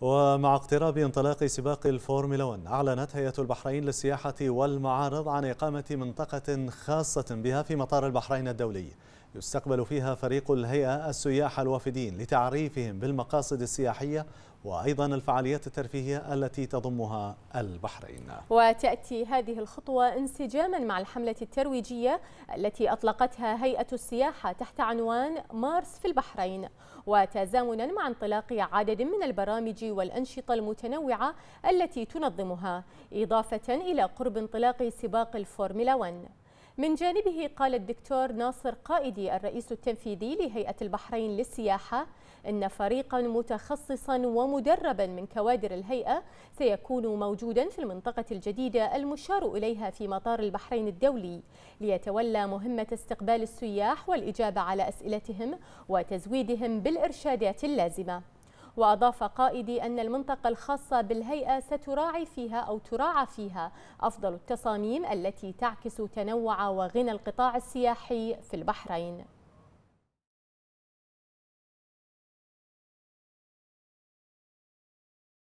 ومع اقتراب انطلاق سباق الفورمولا 1 أعلنت هيئة البحرين للسياحة والمعارض عن إقامة منطقة خاصة بها في مطار البحرين الدولي يستقبل فيها فريق الهيئة السياح الوافدين لتعريفهم بالمقاصد السياحية وأيضا الفعاليات الترفيهية التي تضمها البحرين وتأتي هذه الخطوة انسجاما مع الحملة الترويجية التي أطلقتها هيئة السياحة تحت عنوان مارس في البحرين وتزامنا مع انطلاق عدد من البرامج والأنشطة المتنوعة التي تنظمها إضافة إلى قرب انطلاق سباق الفورميلا 1 من جانبه قال الدكتور ناصر قائدي الرئيس التنفيذي لهيئة البحرين للسياحة إن فريقا متخصصا ومدربا من كوادر الهيئة سيكون موجودا في المنطقة الجديدة المشار إليها في مطار البحرين الدولي ليتولى مهمة استقبال السياح والإجابة على أسئلتهم وتزويدهم بالإرشادات اللازمة وأضاف قائدي أن المنطقة الخاصة بالهيئة ستراعي فيها أو تراعى فيها أفضل التصاميم التي تعكس تنوع وغنى القطاع السياحي في البحرين